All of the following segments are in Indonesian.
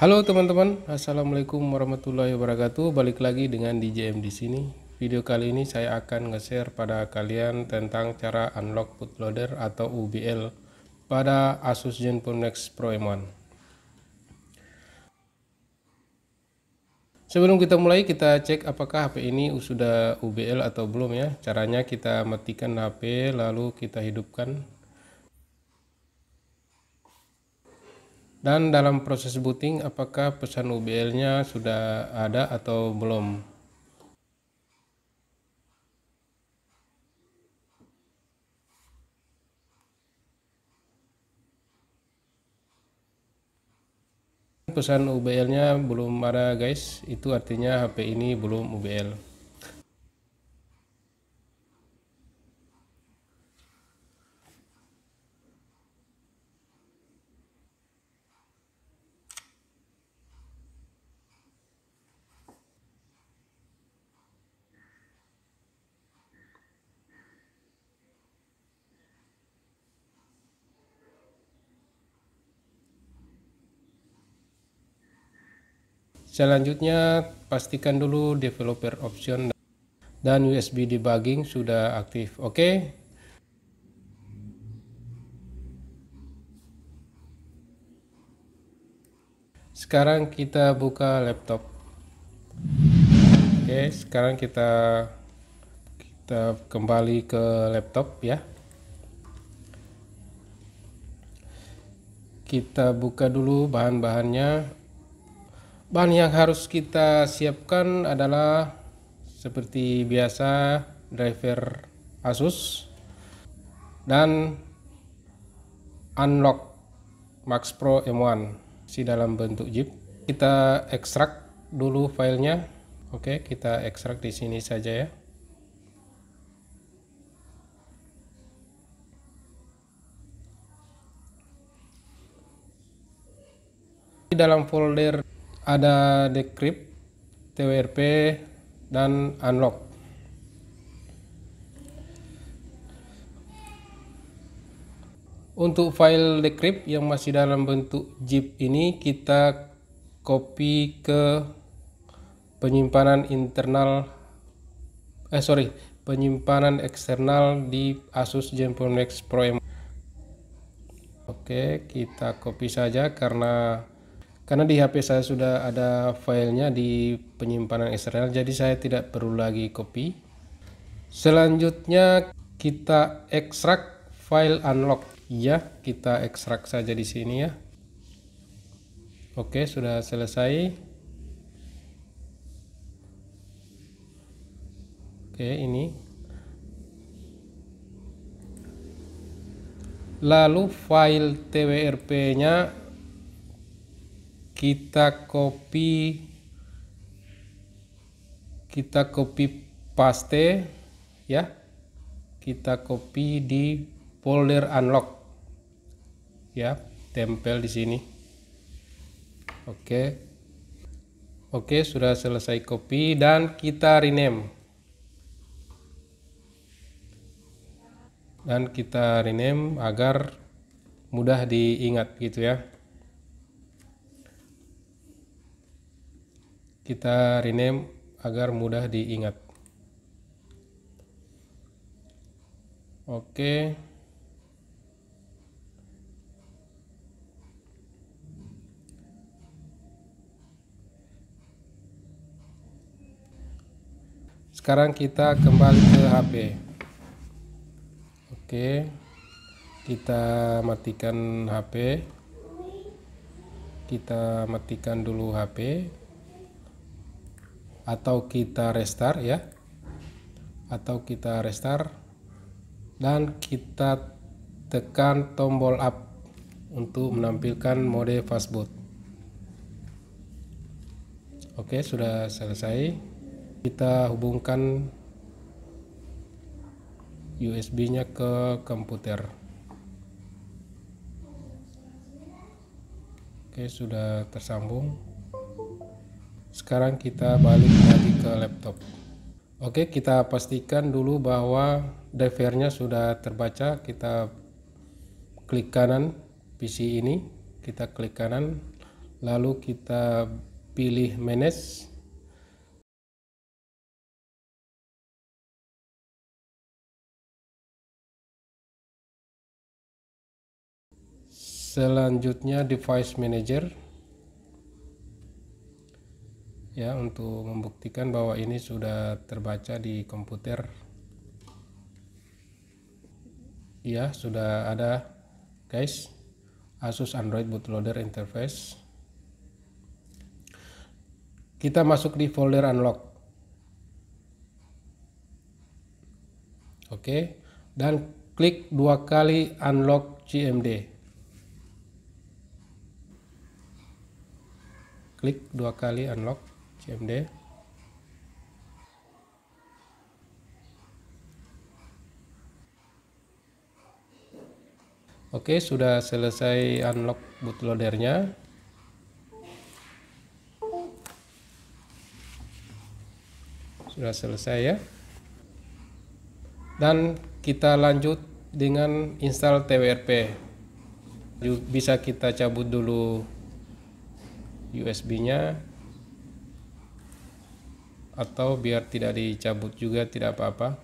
Halo teman-teman, Assalamualaikum warahmatullahi wabarakatuh. Balik lagi dengan DJM di sini. Video kali ini saya akan nge-share pada kalian tentang cara unlock bootloader atau UBL pada Asus Zenfone Max Pro M1. Sebelum kita mulai, kita cek apakah HP ini sudah UBL atau belum ya. Caranya kita matikan HP, lalu kita hidupkan Dan dalam proses booting, apakah pesan UBL-nya sudah ada atau belum? Pesan UBL-nya belum ada guys, itu artinya HP ini belum UBL. Selanjutnya, pastikan dulu developer option dan USB debugging sudah aktif. Oke. Okay. Sekarang kita buka laptop. Oke, okay, sekarang kita kita kembali ke laptop ya. Kita buka dulu bahan-bahannya. Bahan yang harus kita siapkan adalah seperti biasa driver Asus dan unlock Max Pro M1 si dalam bentuk zip. Kita ekstrak dulu filenya. Oke, kita ekstrak di sini saja ya. Di dalam folder ada decrypt, twrp, dan unlock. Untuk file decrypt yang masih dalam bentuk zip ini kita copy ke penyimpanan internal eh sorry penyimpanan eksternal di Asus Zenfone Max Pro M. Oke, kita copy saja karena karena di HP saya sudah ada filenya di penyimpanan Israel, jadi saya tidak perlu lagi copy. Selanjutnya kita ekstrak file unlock. Ya, kita ekstrak saja di sini ya. Oke, sudah selesai. Oke, ini. Lalu file TWRP-nya kita copy kita copy paste ya kita copy di folder unlock ya tempel di sini oke oke sudah selesai copy dan kita rename dan kita rename agar mudah diingat gitu ya kita rename agar mudah diingat oke sekarang kita kembali ke HP oke kita matikan HP kita matikan dulu HP atau kita restart ya atau kita restart dan kita tekan tombol up untuk menampilkan mode fastboot oke sudah selesai kita hubungkan USB nya ke komputer oke sudah tersambung sekarang kita balik lagi ke laptop. Oke, kita pastikan dulu bahwa drivernya sudah terbaca. Kita klik kanan PC ini, kita klik kanan, lalu kita pilih manage. Selanjutnya device manager ya untuk membuktikan bahwa ini sudah terbaca di komputer ya sudah ada guys Asus Android bootloader interface kita masuk di folder unlock oke dan klik dua kali unlock CMD klik dua kali unlock cmd oke sudah selesai unlock bootloadernya sudah selesai ya dan kita lanjut dengan install twrp bisa kita cabut dulu USB nya atau biar tidak dicabut juga tidak apa-apa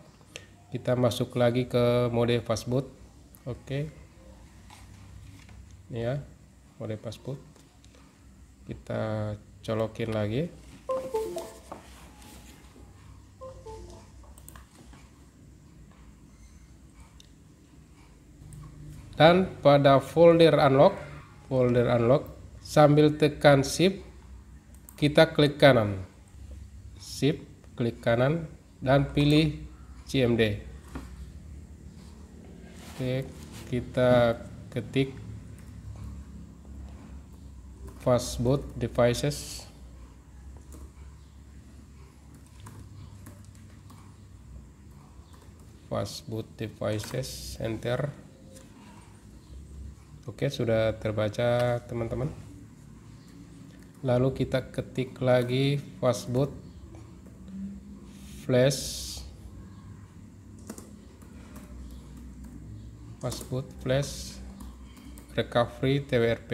kita masuk lagi ke mode fastboot oke okay. ya mode fastboot kita colokin lagi dan pada folder unlock folder unlock sambil tekan shift kita klik kanan sip klik kanan, dan pilih CMD. Oke, kita ketik fastboot devices. fastboot devices enter oke sudah terbaca teman-teman lalu kita ketik lagi fastboot flash password flash recovery twrp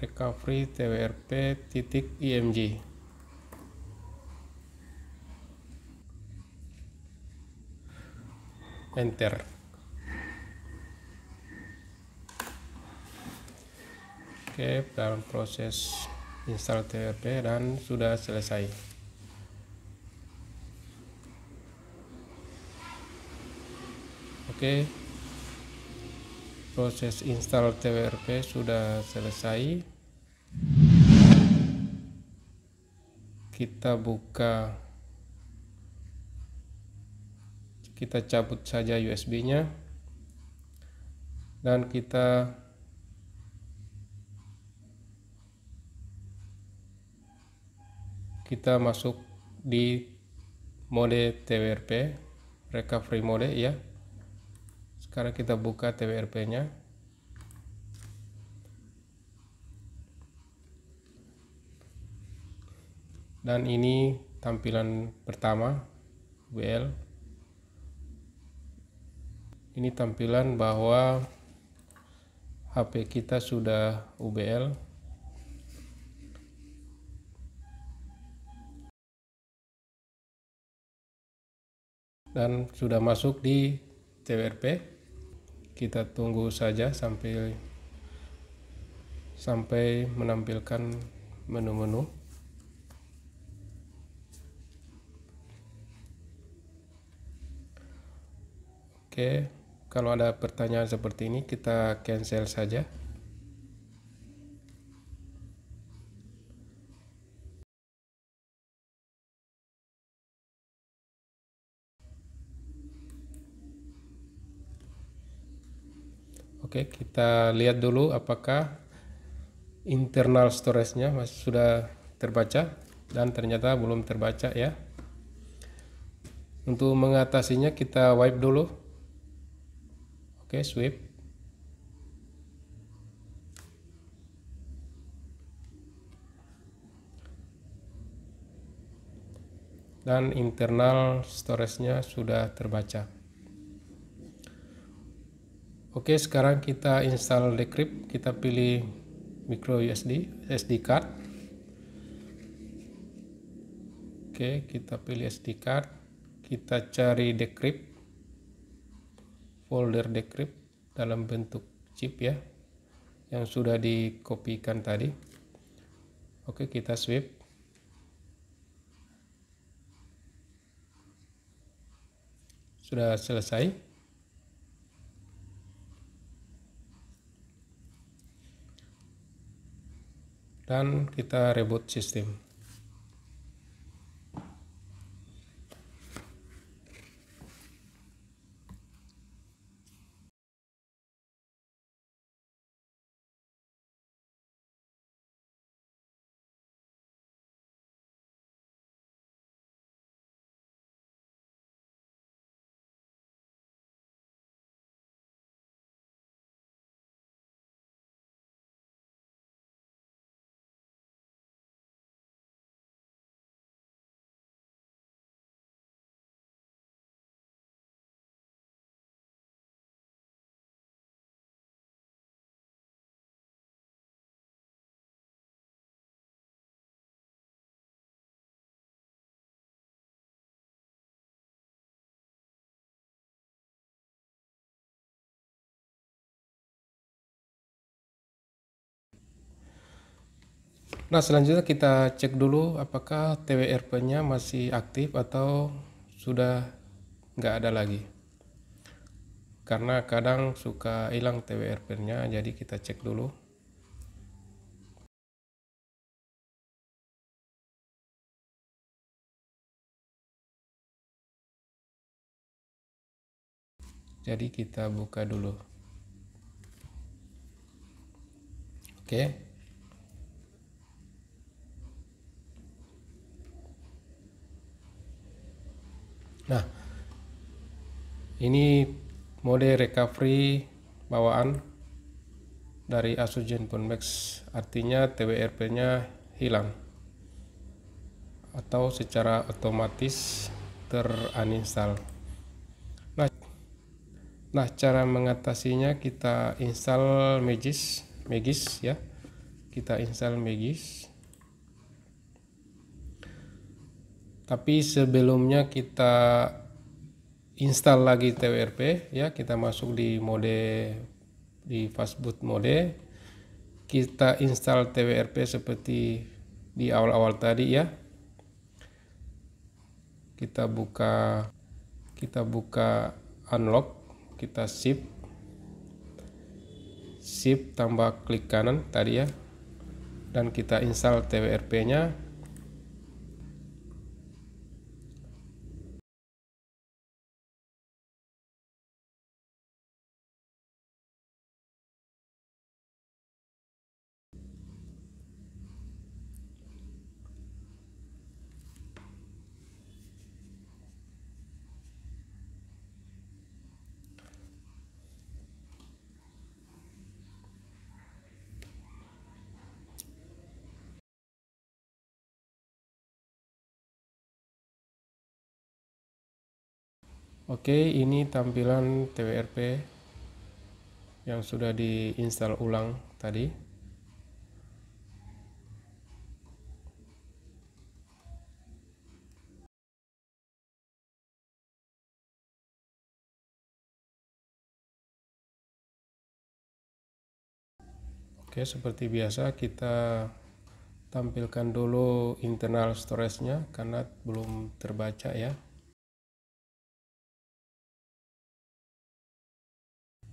recovery twrp titik img enter Oke, dalam proses install TRP dan sudah selesai. Oke. Proses install TWRP sudah selesai. Kita buka kita cabut saja USB-nya dan kita kita masuk di mode TWRP recovery mode ya sekarang kita buka TWRP nya dan ini tampilan pertama WL ini tampilan bahwa HP kita sudah UBL dan sudah masuk di TWRP kita tunggu saja sampai sampai menampilkan menu-menu Oke kalau ada pertanyaan seperti ini kita cancel saja Oke, kita lihat dulu apakah internal storage-nya sudah terbaca dan ternyata belum terbaca ya. Untuk mengatasinya kita wipe dulu. Oke, sweep. Dan internal storage-nya sudah terbaca. Oke, sekarang kita install Decrypt. Kita pilih micro USD, SD card. Oke, kita pilih SD card. Kita cari Decrypt. Folder Decrypt dalam bentuk chip ya. Yang sudah dikopikan tadi. Oke, kita sweep. Sudah selesai. dan kita reboot sistem Nah, selanjutnya kita cek dulu apakah TWRP-nya masih aktif atau sudah nggak ada lagi. Karena kadang suka hilang TWRP-nya, jadi kita cek dulu. Jadi kita buka dulu. Oke. Okay. Nah, ini mode recovery bawaan dari Asus Zenfone Max, artinya TWRP-nya hilang atau secara otomatis teruninstall Nah, nah cara mengatasinya kita install Magis, Magis ya. Kita install Magis. tapi sebelumnya kita install lagi TWRP ya kita masuk di mode di fastboot mode kita install TWRP seperti di awal-awal tadi ya kita buka kita buka unlock kita shift shift tambah klik kanan tadi ya dan kita install TWRP nya Oke, ini tampilan TWRP yang sudah diinstal ulang tadi. Oke, seperti biasa kita tampilkan dulu internal storage-nya karena belum terbaca ya.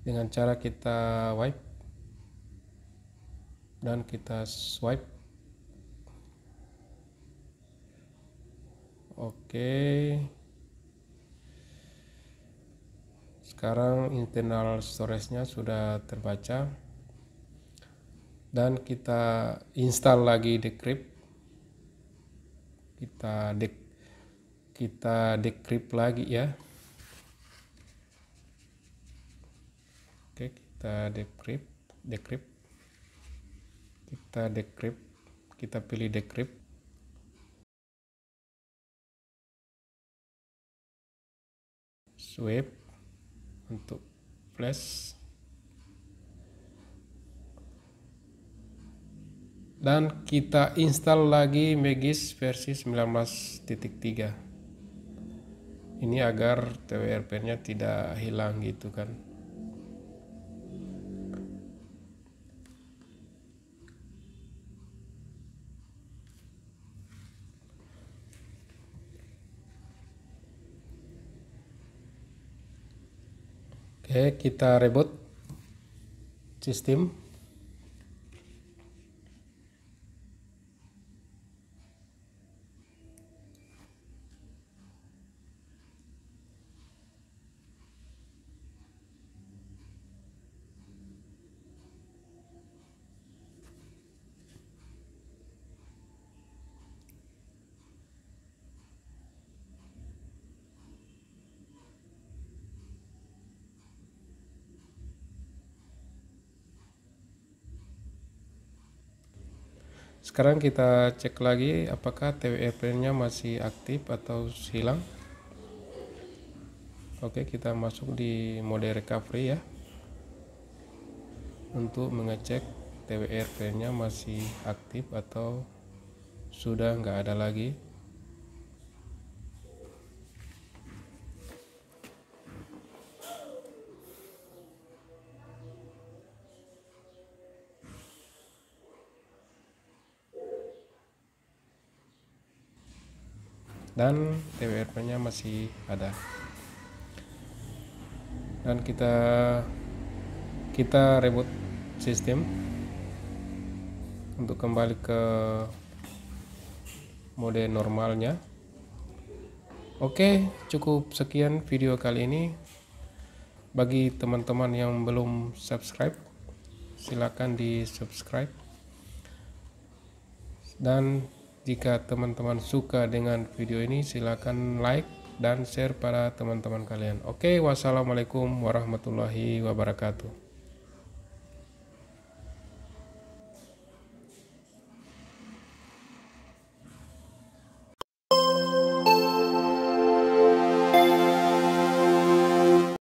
dengan cara kita wipe dan kita swipe oke sekarang internal storage nya sudah terbaca dan kita install lagi decrypt kita dek kita decrypt lagi ya kita decrypt decrypt kita decrypt kita pilih decrypt swipe untuk flash dan kita install lagi magisk versi 19.3 ini agar TWRP nya tidak hilang gitu kan Oke, kita reboot sistem. Sekarang kita cek lagi apakah twrp e nya masih aktif atau hilang. Oke, kita masuk di mode recovery ya. Untuk mengecek twrp e nya masih aktif atau sudah nggak ada lagi dan TWRP nya masih ada dan kita kita reboot sistem untuk kembali ke mode normalnya oke cukup sekian video kali ini bagi teman-teman yang belum subscribe silakan di subscribe dan jika teman-teman suka dengan video ini silahkan like dan share para teman-teman kalian. Oke, wassalamualaikum warahmatullahi wabarakatuh.